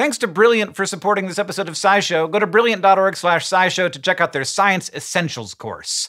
Thanks to Brilliant for supporting this episode of SciShow. Go to brilliant.org slash SciShow to check out their Science Essentials course.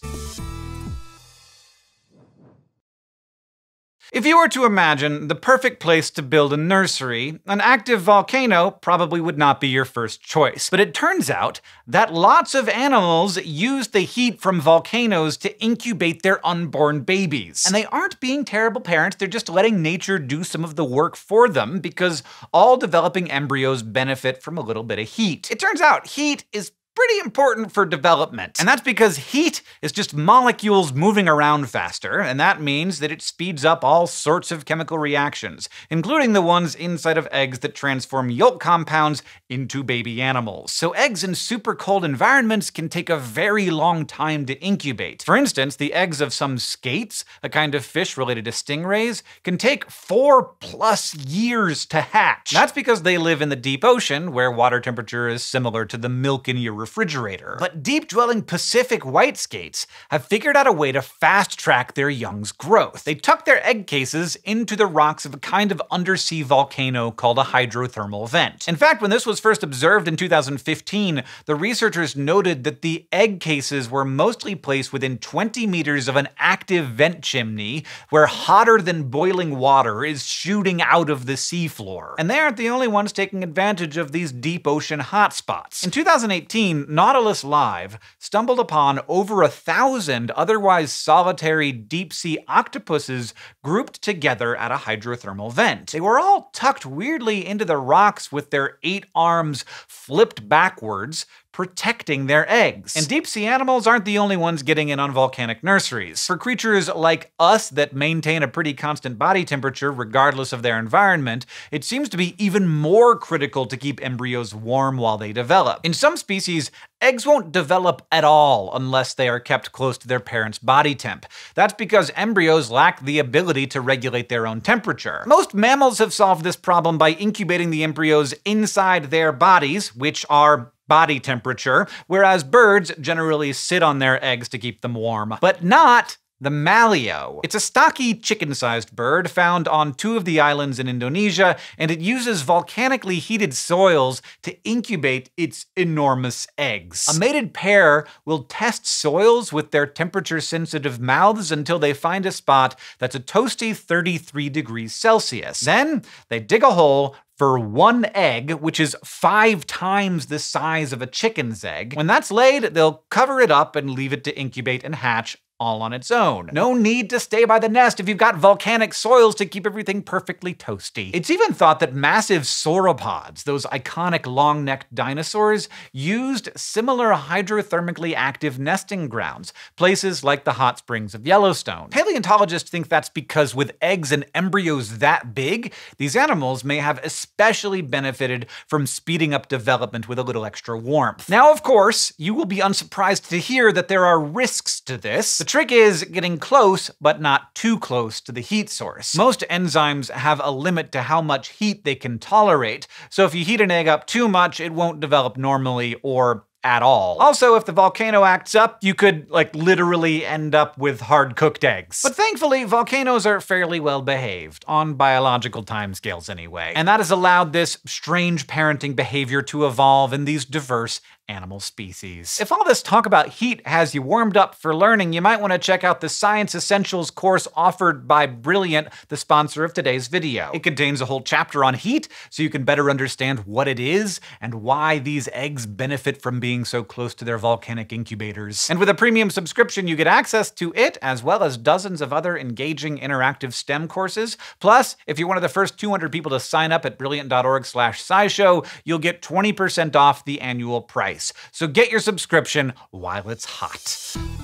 If you were to imagine the perfect place to build a nursery, an active volcano probably would not be your first choice. But it turns out that lots of animals use the heat from volcanoes to incubate their unborn babies. And they aren't being terrible parents, they're just letting nature do some of the work for them because all developing embryos benefit from a little bit of heat. It turns out heat is pretty important for development. And that's because heat is just molecules moving around faster, and that means that it speeds up all sorts of chemical reactions, including the ones inside of eggs that transform yolk compounds into baby animals. So eggs in super cold environments can take a very long time to incubate. For instance, the eggs of some skates, a kind of fish related to stingrays, can take four plus years to hatch. That's because they live in the deep ocean, where water temperature is similar to the milk in your refrigerator. But deep-dwelling Pacific white skates have figured out a way to fast-track their young's growth. They tuck their egg cases into the rocks of a kind of undersea volcano called a hydrothermal vent. In fact, when this was first observed in 2015, the researchers noted that the egg cases were mostly placed within 20 meters of an active vent chimney where hotter than boiling water is shooting out of the seafloor. And they aren't the only ones taking advantage of these deep ocean hotspots. In 2018, Nautilus Live stumbled upon over a thousand otherwise solitary deep sea octopuses grouped together at a hydrothermal vent. They were all tucked weirdly into the rocks with their eight arms flipped backwards, protecting their eggs. And deep sea animals aren't the only ones getting in on volcanic nurseries. For creatures like us that maintain a pretty constant body temperature regardless of their environment, it seems to be even more critical to keep embryos warm while they develop. In some species, eggs won't develop at all unless they are kept close to their parents' body temp. That's because embryos lack the ability to regulate their own temperature. Most mammals have solved this problem by incubating the embryos inside their bodies, which are body temperature, whereas birds generally sit on their eggs to keep them warm, but not the malio. It's a stocky, chicken-sized bird found on two of the islands in Indonesia, and it uses volcanically heated soils to incubate its enormous eggs. A mated pair will test soils with their temperature-sensitive mouths until they find a spot that's a toasty 33 degrees Celsius. Then they dig a hole, for one egg, which is five times the size of a chicken's egg. When that's laid, they'll cover it up and leave it to incubate and hatch all on its own. No need to stay by the nest if you've got volcanic soils to keep everything perfectly toasty. It's even thought that massive sauropods, those iconic long-necked dinosaurs, used similar hydrothermically active nesting grounds, places like the hot springs of Yellowstone. Paleontologists think that's because with eggs and embryos that big, these animals may have especially benefited from speeding up development with a little extra warmth. Now, of course, you will be unsurprised to hear that there are risks to this. The trick is getting close, but not too close to the heat source. Most enzymes have a limit to how much heat they can tolerate, so if you heat an egg up too much, it won't develop normally or at all. Also, if the volcano acts up, you could, like, literally end up with hard-cooked eggs. But thankfully, volcanoes are fairly well-behaved, on biological timescales anyway, and that has allowed this strange parenting behavior to evolve in these diverse animal species. If all this talk about heat has you warmed up for learning, you might want to check out the Science Essentials course offered by Brilliant, the sponsor of today's video. It contains a whole chapter on heat, so you can better understand what it is and why these eggs benefit from being so close to their volcanic incubators. And with a premium subscription, you get access to it, as well as dozens of other engaging interactive STEM courses. Plus, if you're one of the first 200 people to sign up at brilliant.org slash scishow, you'll get 20% off the annual price price. So get your subscription while it's hot.